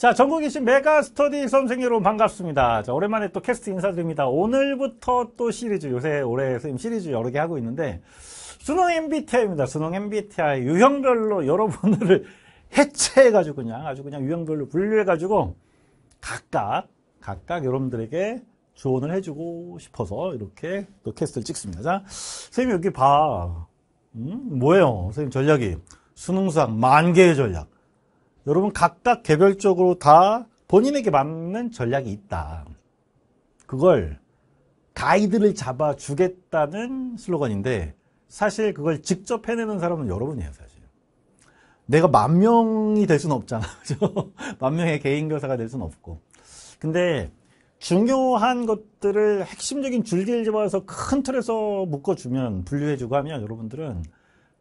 자, 전국에 계신 메가스터디 선생 여러분 반갑습니다. 자, 오랜만에 또 캐스트 인사드립니다. 오늘부터 또 시리즈, 요새 올해 선생님 시리즈 여러 개 하고 있는데, 수능 MBTI입니다. 수능 MBTI 유형별로 여러분들을 해체해가지고 그냥 아주 그냥 유형별로 분류해가지고 각각, 각각 여러분들에게 조언을 해주고 싶어서 이렇게 또 캐스트를 찍습니다. 자, 선생님 여기 봐. 음? 뭐예요? 선생님 전략이. 수능수학 만개의 전략. 여러분 각각 개별적으로 다 본인에게 맞는 전략이 있다. 그걸 가이드를 잡아주겠다는 슬로건인데 사실 그걸 직접 해내는 사람은 여러분이에요 사실. 내가 만 명이 될 수는 없잖아. 만 명의 개인 교사가 될 수는 없고. 근데 중요한 것들을 핵심적인 줄기를 잡아서 큰 틀에서 묶어주면 분류해주고 하면 여러분들은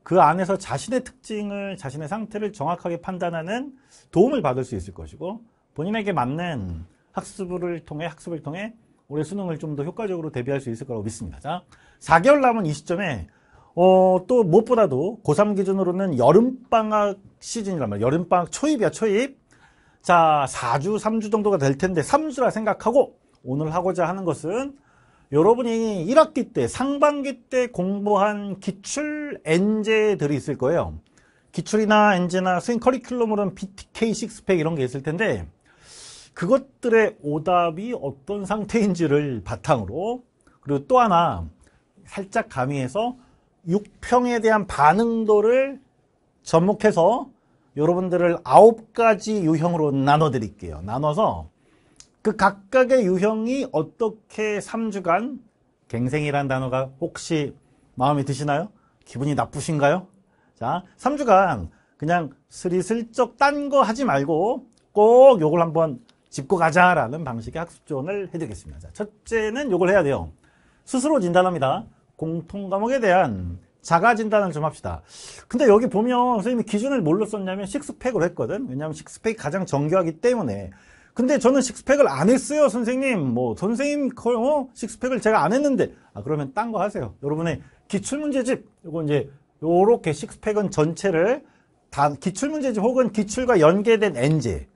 그 안에서 자신의 특징을 자신의 상태를 정확하게 판단하는 도움을 받을 수 있을 것이고 본인에게 맞는 음. 학습을 통해 학습을 통해 올해 수능을 좀 더 효과적으로 대비할 수 있을 거라고 믿습니다. 자, 4개월 남은 이 시점에 어, 또 무엇보다도 고3 기준으로는 여름방학 시즌이란 말이에요. 여름방학 초입이야, 초입. 자, 4주, 3주 정도가 될 텐데 3주라 생각하고 오늘 하고자 하는 것은 여러분이 1학기 때 상반기 때 공부한 기출 엔제들이 있을 거예요. 기출이나 엔제나 스윙 커리큘럼으로는 BTK 6팩 이런 게 있을 텐데 그것들의 오답이 어떤 상태인지를 바탕으로 그리고 또 하나 살짝 가미해서 6평에 대한 반응도를 접목해서 여러분들을 9가지 유형으로 나눠 드릴게요. 나눠서 그 각각의 유형이 어떻게 3주간 갱생이란 단어가 혹시 마음에 드시나요? 기분이 나쁘신가요? 자, 3주간 그냥 스리슬쩍 딴 거 하지 말고 꼭 요걸 한번 짚고 가자라는 방식의 학습 조원을 해드리겠습니다. 자, 첫째는 요걸 해야 돼요. 스스로 진단합니다. 공통 과목에 대한 자가 진단을 좀 합시다. 근데 여기 보면 선생님이 기준을 뭘로 썼냐면 식스팩으로 했거든. 왜냐하면 식스팩이 가장 정교하기 때문에 근데 저는 식스팩을 안 했어요 선생님 뭐 선생님 어? 식스팩을 제가 안 했는데 아 그러면 딴 거 하세요 여러분의 기출문제집 요거 이제 요렇게 식스팩은 전체를 다 기출문제집 혹은 기출과 연계된 엔제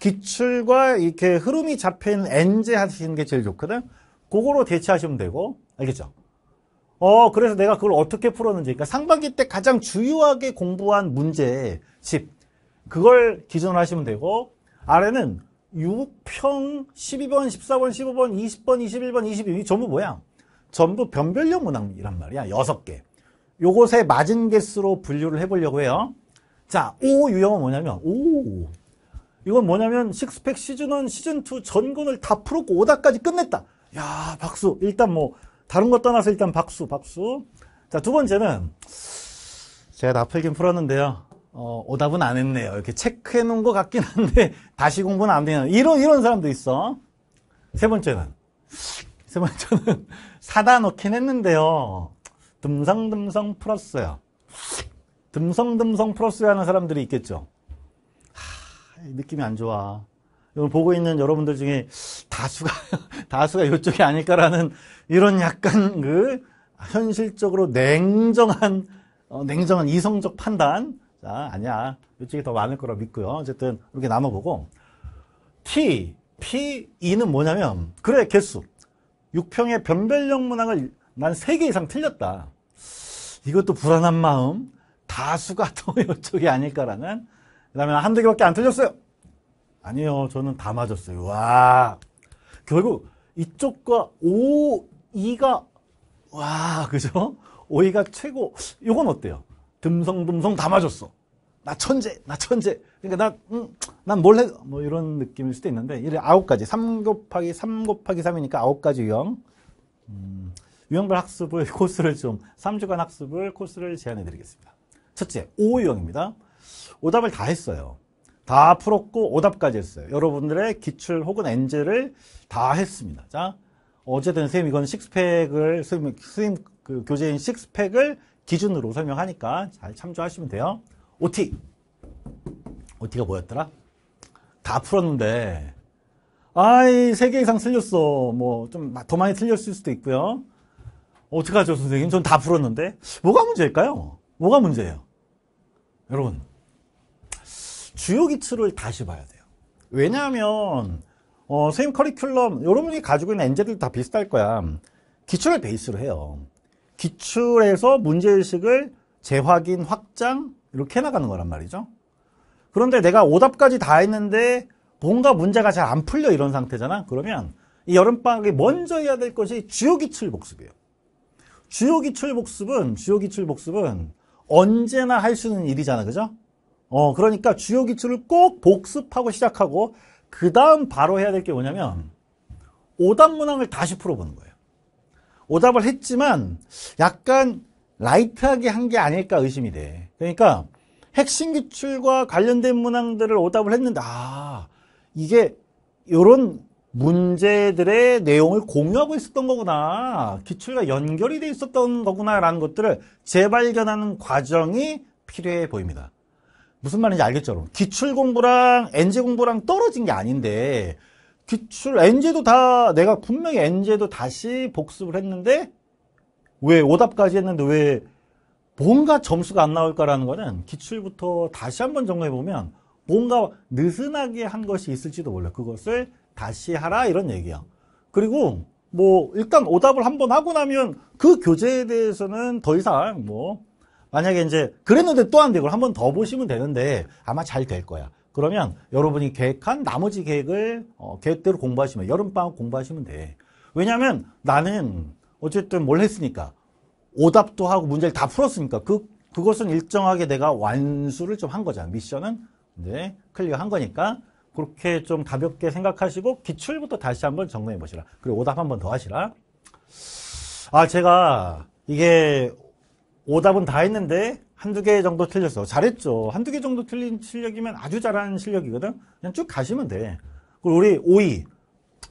기출과 이렇게 흐름이 잡혀있는 엔제 하시는 게 제일 좋거든 그거로 대체하시면 되고 알겠죠? 어 그래서 내가 그걸 어떻게 풀었는지 그러니까 상반기 때 가장 주요하게 공부한 문제 집 그걸 기준으로 하시면 되고 아래는 6평, 12번, 14번, 15번, 20번, 21번, 22번 이 전부 뭐야? 전부 변별력 문항이란 말이야. 6개. 요것의 맞은 개수로 분류를 해보려고 해요. 자, 오 유형은 뭐냐면 오 이건 뭐냐면 식스팩 시즌1, 시즌2 전군을 다 풀었고 5다까지 끝냈다. 야 박수. 일단 뭐 다른 거 떠나서 일단 박수, 박수. 자, 두 번째는 제가 나풀긴 풀었는데요. 어, 오답은 안 했네요. 이렇게 체크해 놓은 것 같긴 한데 다시 공부는 안 되냐. 이런 이런 사람도 있어. 세 번째는 세 번째는 사다 놓긴 했는데요. 듬성듬성 풀었어요. 듬성듬성 풀었어야 하는 사람들이 있겠죠. 하, 느낌이 안 좋아. 이걸 보고 있는 여러분들 중에 다수가 다수가 이쪽이 아닐까라는 이런 약간 그 현실적으로 냉정한 어, 냉정한 이성적 판단 자, 아니야. 이쪽이 더 많을 거라 믿고요. 어쨌든 이렇게 나눠보고 T, P, E는 뭐냐면 그래, 개수. 6평의 변별력 문항을 난 3개 이상 틀렸다. 이것도 불안한 마음, 다수가 또 이쪽이 아닐까라는 그 다음에 한두 개밖에 안 틀렸어요. 아니요, 저는 다 맞았어요. 와, 결국 이쪽과 5, 2가 와, 그죠? 5, 2가 최고. 이건 어때요? 듬성듬성 담아줬어. 나 천재, 나 천재. 그러니까 나, 음, 난 뭘 해, 뭐 이런 느낌일 수도 있는데, 이래 아홉 가지. 3 곱하기 3 곱하기 3이니까 아홉 가지 유형. 음, 유형별 학습을, 코스를 좀, 3주간 학습을, 코스를 제안해 드리겠습니다. 첫째, 5유형입니다. 오답을 다 했어요. 다 풀었고, 오답까지 했어요. 여러분들의 기출 혹은 엔젤을 다 했습니다. 자, 어쨌든 선생님 이건 식스팩을, 선생님, 선생님 그 교재인 식스팩을 기준으로 설명하니까 잘 참조하시면 돼요. OT. OT가 뭐였더라? 다 풀었는데 아이 3개 이상 틀렸어. 뭐 좀 더 많이 틀렸을 수도 있고요. 어떡하죠 선생님? 전 다 풀었는데 뭐가 문제일까요? 뭐가 문제예요? 여러분 주요 기출을 다시 봐야 돼요. 왜냐하면 어, 선생님 커리큘럼 여러분이 가지고 있는 엔젤들 다 비슷할 거야. 기출을 베이스로 해요. 기출에서 문제의식을 재확인, 확장 이렇게 해나가는 거란 말이죠. 그런데 내가 오답까지 다 했는데 뭔가 문제가 잘 안 풀려 이런 상태잖아. 그러면 이 여름방학에 먼저 해야 될 것이 주요 기출 복습이에요. 주요 기출 복습은 주요 기출 복습은 언제나 할 수 있는 일이잖아. 그죠? 어, 그러니까 주요 기출을 꼭 복습하고 시작하고 그 다음 바로 해야 될 게 뭐냐면 오답 문항을 다시 풀어보는 거예요. 오답을 했지만 약간 라이트하게 한 게 아닐까 의심이 돼. 그러니까 핵심 기출과 관련된 문항들을 오답을 했는데 아 이게 이런 문제들의 내용을 공유하고 있었던 거구나 기출과 연결이 돼 있었던 거구나 라는 것들을 재발견하는 과정이 필요해 보입니다 무슨 말인지 알겠죠? 기출 공부랑 NG 공부랑 떨어진 게 아닌데 기출 엔제도 다 내가 분명히 엔제도 다시 복습을 했는데 왜 오답까지 했는데 왜 뭔가 점수가 안 나올까라는 거는 기출부터 다시 한번 정리해 보면 뭔가 느슨하게 한 것이 있을지도 몰라. 그것을 다시 하라 이런 얘기야. 그리고 뭐 일단 오답을 한번 하고 나면 그 교재에 대해서는 더 이상 뭐 만약에 이제 그랬는데 또 안 되고 한번 더 보시면 되는데 아마 잘 될 거야. 그러면 여러분이 계획한 나머지 계획을 어, 계획대로 공부하시면 여름방학 공부하시면 돼. 왜냐하면 나는 어쨌든 뭘 했으니까 오답도 하고 문제를 다 풀었으니까 그 그것은 일정하게 내가 완수를 좀 한 거잖아. 미션은 네, 클리어 한 거니까 그렇게 좀 가볍게 생각하시고 기출부터 다시 한번 점검해 보시라. 그리고 오답 한번 더 하시라. 아 제가 이게 오답은 다 했는데 한두 개 정도 틀렸어. 잘했죠. 한두 개 정도 틀린 실력이면 아주 잘하는 실력이거든. 그냥 쭉 가시면 돼. 그리고 우리 5위.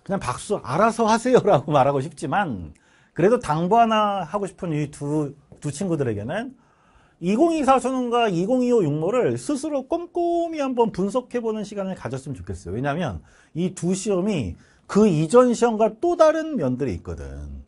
그냥 박수 알아서 하세요라고 말하고 싶지만 그래도 당부 하나 하고 싶은 이 두 두 친구들에게는 2024 수능과 2025 육모를 스스로 꼼꼼히 한번 분석해보는 시간을 가졌으면 좋겠어요. 왜냐하면 이 두 시험이 그 이전 시험과 또 다른 면들이 있거든.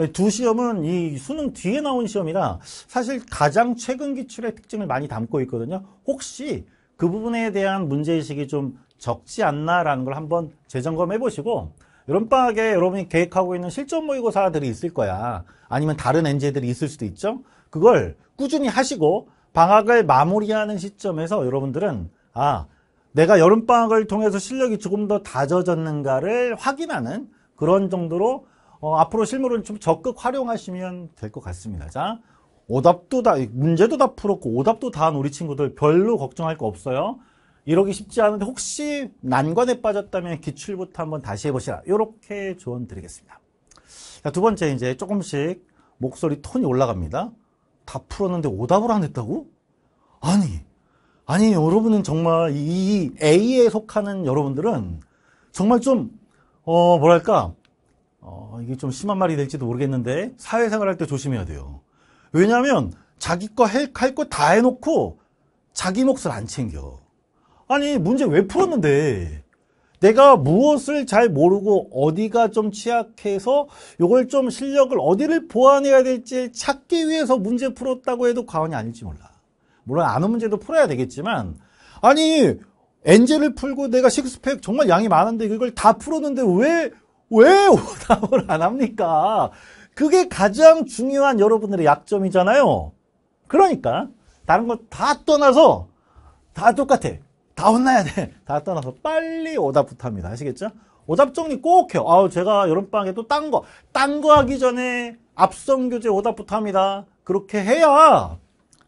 네, 두 시험은 이 수능 뒤에 나온 시험이라 사실 가장 최근 기출의 특징을 많이 담고 있거든요. 혹시 그 부분에 대한 문제의식이 좀 적지 않나라는 걸 한번 재점검해 보시고 여름방학에 여러분이 계획하고 있는 실전 모의고사들이 있을 거야. 아니면 다른 엔제들이 있을 수도 있죠. 그걸 꾸준히 하시고 방학을 마무리하는 시점에서 여러분들은 아 내가 여름방학을 통해서 실력이 조금 더 다져졌는가를 확인하는 그런 정도로 어, 앞으로 실무를 좀 적극 활용하시면 될 것 같습니다. 자, 오답도 다, 문제도 다 풀었고 오답도 다 한 우리 친구들 별로 걱정할 거 없어요. 이러기 쉽지 않은데 혹시 난관에 빠졌다면 기출부터 한번 다시 해보시라. 이렇게 조언 드리겠습니다. 자, 두 번째 이제 조금씩 목소리 톤이 올라갑니다. 다 풀었는데 오답을 안 했다고? 아니, 아니 여러분은 정말 이 A에 속하는 여러분들은 정말 좀 어, 뭐랄까 어, 이게 좀 심한 말이 될지도 모르겠는데 사회생활 할 때 조심해야 돼요. 왜냐하면 자기 거 할 거 다 해놓고 자기 몫을 안 챙겨. 아니 문제 왜 풀었는데 내가 무엇을 잘 모르고 어디가 좀 취약해서 이걸 좀 실력을 어디를 보완해야 될지 찾기 위해서 문제 풀었다고 해도 과언이 아닐지 몰라. 물론 아는 문제도 풀어야 되겠지만 아니 엔젤을 풀고 내가 식스팩 정말 양이 많은데 그걸 다 풀었는데 왜왜 오답을 안 합니까? 그게 가장 중요한 여러분들의 약점이잖아요. 그러니까 다른 걸다 떠나서 다 똑같아. 다 혼나야 돼. 다 떠나서 빨리 오답부터 합니다. 아시겠죠? 오답 정리 꼭 해요. 아우 제가 여름방학에 또 딴 거, 딴 거 하기 전에 앞선 교재 오답부터 합니다. 그렇게 해야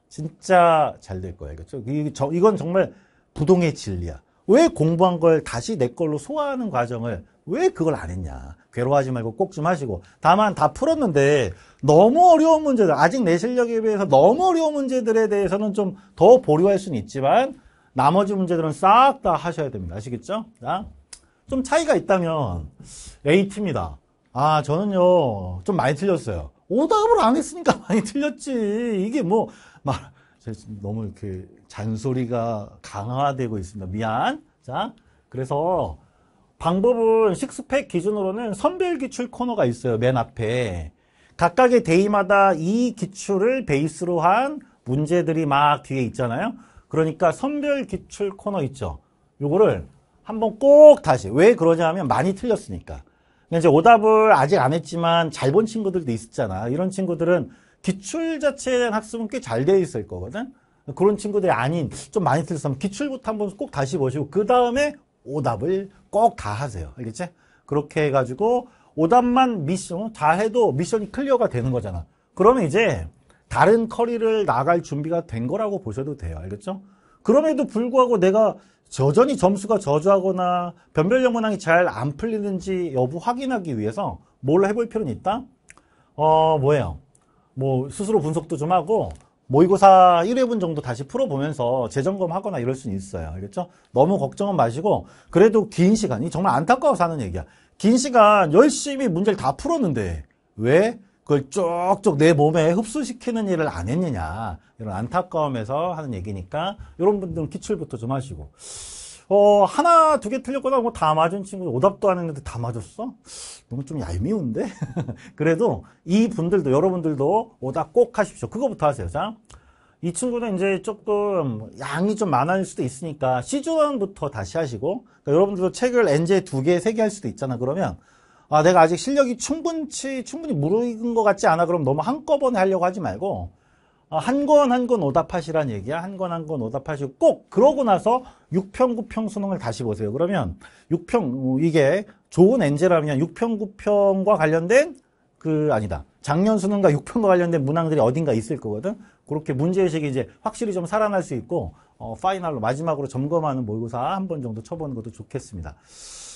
진짜 잘 될 거예요. 그렇죠? 이건 정말 부동의 진리야. 왜 공부한 걸 다시 내 걸로 소화하는 과정을 왜 그걸 안 했냐. 괴로워하지 말고 꼭 좀 하시고. 다만 다 풀었는데 너무 어려운 문제들, 아직 내 실력에 비해서 너무 어려운 문제들에 대해서는 좀 더 보류할 수는 있지만 나머지 문제들은 싹 다 하셔야 됩니다. 아시겠죠? 자, 좀 차이가 있다면 a 입니다 아, 저는요, 좀 많이 틀렸어요. 오답을 안 했으니까 많이 틀렸지. 이게 뭐, 막, 너무 이렇게 잔소리가 강화되고 있습니다. 미안. 자, 그래서 방법은 식스팩 기준으로는 선별 기출 코너가 있어요. 맨 앞에. 각각의 데이마다 이 기출을 베이스로 한 문제들이 막 뒤에 있잖아요. 그러니까 선별 기출 코너 있죠. 요거를 한번 꼭 다시. 왜 그러냐 하면 많이 틀렸으니까. 이제 오답을 아직 안 했지만 잘 본 친구들도 있었잖아. 이런 친구들은 기출 자체에 대한 학습은 꽤 잘 되어 있을 거거든. 그런 친구들이 아닌 좀 많이 틀렸으면 기출부터 한번 꼭 다시 보시고 그 다음에 오답을 꼭다 하세요. 알겠지? 그렇게 해가지고 오답만 미션 어, 다 해도 미션이 클리어가 되는 거잖아. 그러면 이제 다른 커리를 나갈 준비가 된 거라고 보셔도 돼요. 알겠죠? 그럼에도 불구하고 내가 저전히 점수가 저조하거나 변별 력문항이잘 안 풀리는지 여부 확인하기 위해서 뭘 해볼 필요는 있다? 어, 뭐예요? 뭐 스스로 분석도 좀 하고 모의고사 1회분 정도 다시 풀어보면서 재점검하거나 이럴 수는 있어요. 알겠죠 너무 걱정은 마시고 그래도 긴 시간이 정말 안타까워서 하는 얘기야. 긴 시간 열심히 문제를 다 풀었는데 왜 그걸 쭉쭉 내 몸에 흡수시키는 일을 안 했느냐 이런 안타까움에서 하는 얘기니까 이런 분들은 기출부터 좀 하시고 어, 하나, 두 개 틀렸거나 뭐 다 맞은 친구, 오답도 안 했는데 다 맞았어? 너무 좀 얄미운데? 그래도 이 분들도, 여러분들도 오답 꼭 하십시오. 그거부터 하세요. 자. 이 친구는 이제 조금 양이 좀 많을 수도 있으니까 시즌1부터 다시 하시고 그러니까 여러분들도 책을 NJ 두 개, 세 개 할 수도 있잖아 그러면 아 내가 아직 실력이 충분치 충분히 무르익은 것 같지 않아 그럼 너무 한꺼번에 하려고 하지 말고 어, 한권 한 권 오답하시란 얘기야. 한 권 한 권 오답하시고 꼭 그러고 나서 6평, 9평 수능을 다시 보세요. 그러면 6평, 어, 이게 좋은 엔제라면 6평, 9평과 관련된 그 아니다. 작년 수능과 6평과 관련된 문항들이 어딘가 있을 거거든. 그렇게 문제의식이 이제 확실히 좀 살아날 수 있고 어, 파이널로 마지막으로 점검하는 모의고사 한 번 정도 쳐보는 것도 좋겠습니다.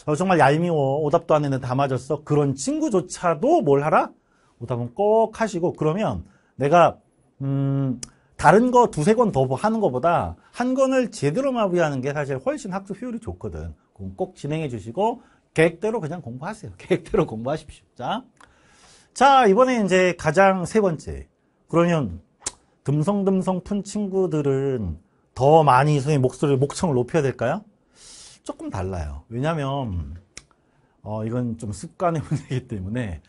어, 정말 얄미워 오답도 안 했는데 다 맞았어 그런 친구조차도 뭘 하라? 오답은 꼭 하시고 그러면 내가 음, 다른 거 두세 권 더 하는 것보다 한 권을 제대로 마무리하는 게 사실 훨씬 학습 효율이 좋거든. 꼭 진행해 주시고 계획대로 그냥 공부하세요. 계획대로 공부하십시오. 자, 자 이번에 이제 가장 세 번째. 그러면 듬성듬성 푼 친구들은 더 많이 선생님 목소리 를 목청을 높여야 될까요? 조금 달라요. 왜냐하면 어, 이건 좀 습관의 문제이기 때문에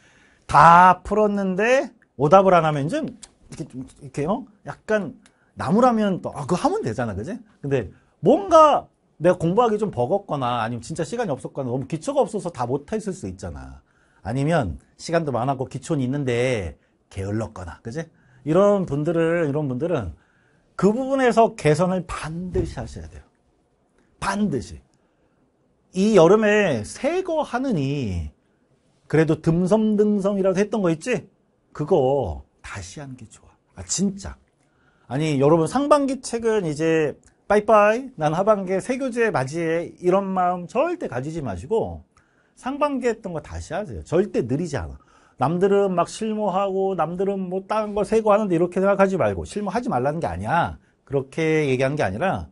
다 풀었는데 오답을 안 하면 좀 이렇게 좀 이렇게 요 약간 나무라면 또 아, 그거 하면 되잖아 그지? 근데 뭔가 내가 공부하기 좀 버겁거나 아니면 진짜 시간이 없었거나 너무 기초가 없어서 다 못했을 수 있잖아 아니면 시간도 많았고 기초는 있는데 게을렀거나 그지? 이런 분들을 이런 분들은 그 부분에서 개선을 반드시 하셔야 돼요 반드시 이 여름에 새 거 하느니 그래도 듬성듬성이라도 했던 거 있지? 그거 다시 하는 게 좋아. 아, 진짜. 아니, 여러분 상반기 책은 이제 빠이빠이 난 하반기에 새 교재 맞이해 이런 마음 절대 가지지 마시고 상반기 했던 거 다시 하세요. 절대 느리지 않아. 남들은 막 실무하고 남들은 뭐 다른 거 세고 하는데 이렇게 생각하지 말고 실무하지 말라는 게 아니야. 그렇게 얘기한 게 아니라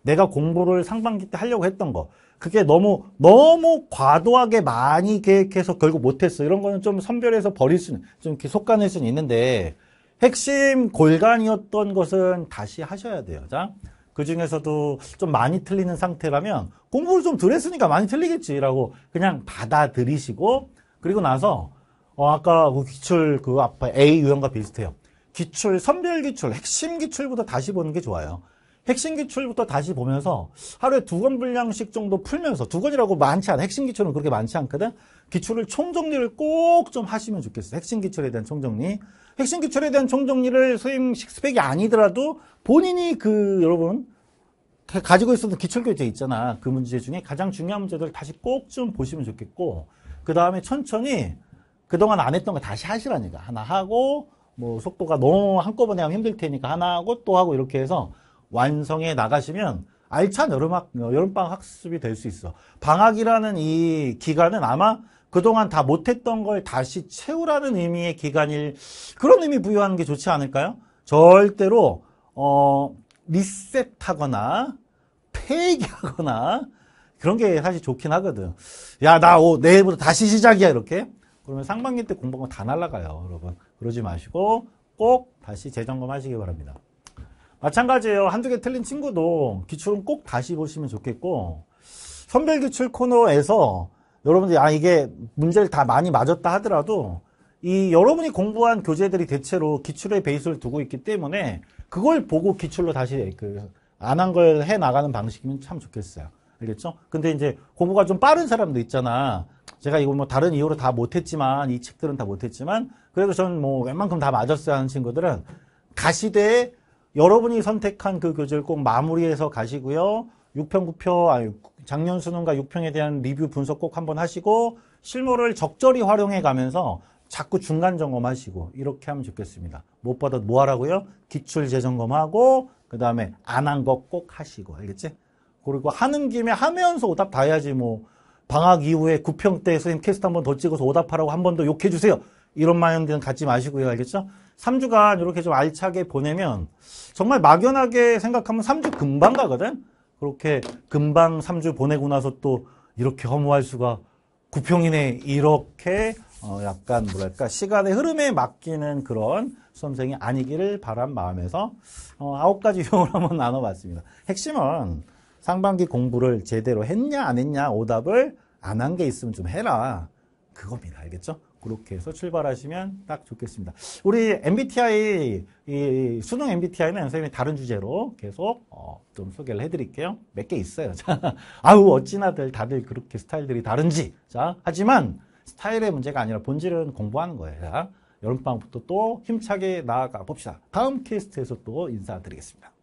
내가 공부를 상반기 때 하려고 했던 거 그게 너무 너무 과도하게 많이 계획해서 결국 못했어 이런 거는 좀 선별해서 버릴 수는 좀 이렇게 속가낼 수는 있는데 핵심 골간이었던 것은 다시 하셔야 돼요. 자, 그 중에서도 좀 많이 틀리는 상태라면 공부를 좀 덜 했으니까 많이 틀리겠지라고 그냥 받아들이시고 그리고 나서 어 아까 그 기출 그아에 A 유형과 비슷해요. 기출 선별 기출 핵심 기출부터 다시 보는 게 좋아요. 핵심 기출부터 다시 보면서 하루에 두 권 분량씩 정도 풀면서 두 권이라고 많지 않아. 핵심 기출은 그렇게 많지 않거든. 기출을 총정리를 꼭 좀 하시면 좋겠어. 핵심 기출에 대한 총정리. 핵심 기출에 대한 총정리를 소생 식스펙이 아니더라도 본인이 그 여러분 가지고 있었던 기출교재 있잖아. 그 문제 중에 가장 중요한 문제들 다시 꼭 좀 보시면 좋겠고 그 다음에 천천히 그동안 안 했던 거 다시 하시라니까. 하나 하고 뭐 속도가 너무 한꺼번에 하면 힘들 테니까 하나 하고 또 하고 이렇게 해서 완성해 나가시면 알찬 여름 학, 여름방 학습이 될 수 있어. 방학이라는 이 기간은 아마 그동안 다 못했던 걸 다시 채우라는 의미의 기간일 그런 의미 부여하는 게 좋지 않을까요? 절대로 어, 리셋하거나 폐기하거나 그런 게 사실 좋긴 하거든. 야, 나 오, 내일부터 다시 시작이야 이렇게. 그러면 상반기 때공부하면다 날라가요, 여러분. 그러지 마시고 꼭 다시 재점검하시기 바랍니다. 마찬가지예요. 한두 개 틀린 친구도 기출은 꼭 다시 보시면 좋겠고 선별 기출 코너에서 여러분들이 아 이게 문제를 다 많이 맞았다 하더라도 이 여러분이 공부한 교재들이 대체로 기출의 베이스를 두고 있기 때문에 그걸 보고 기출로 다시 그 안 한 걸 해 나가는 방식이면 참 좋겠어요. 알겠죠? 근데 이제 공부가 좀 빠른 사람도 있잖아. 제가 이거 뭐 다른 이유로 다 못했지만 이 책들은 다 못했지만 그래도 저는 뭐 웬만큼 다 맞았어요 하는 친구들은 가시대에 여러분이 선택한 그 교재를 꼭 마무리해서 가시고요. 6평, 9평, 아니, 작년 수능과 6평에 대한 리뷰 분석 꼭 한번 하시고 실무를 적절히 활용해 가면서 자꾸 중간 점검하시고 이렇게 하면 좋겠습니다. 못 받아도 뭐 하라고요? 기출 재점검하고 그 다음에 안 한 거 꼭 하시고 알겠지? 그리고 하는 김에 하면서 오답 다 해야지 뭐 방학 이후에 9평 때 선생님 캐스트 한번 더 찍어서 오답하라고 한 번 더 욕해주세요. 이런 마인들은 갖지 마시고요. 알겠죠? 3주간 이렇게 좀 알차게 보내면 정말 막연하게 생각하면 3주 금방 가거든? 그렇게 금방 3주 보내고 나서 또 이렇게 허무할 수가 구평이네 이렇게 어 약간 뭐랄까 시간의 흐름에 맡기는 그런 수험생이 아니기를 바란 마음에서 어아 가지 유형을 한번 나눠봤습니다. 핵심은 상반기 공부를 제대로 했냐 안 했냐 오답을 안 한 게 있으면 좀 해라 그겁니다. 알겠죠? 그렇게 해서 출발하시면 딱 좋겠습니다. 우리 MBTI, 이 수능 MBTI는 선생님이 다른 주제로 계속 어, 좀 소개를 해드릴게요. 몇 개 있어요. 자, 아우, 어찌나들 다들 그렇게 스타일들이 다른지. 자, 하지만 스타일의 문제가 아니라 본질은 공부하는 거예요. 자, 여름방부터 또 힘차게 나아가 봅시다. 다음 퀘스트에서또 인사드리겠습니다.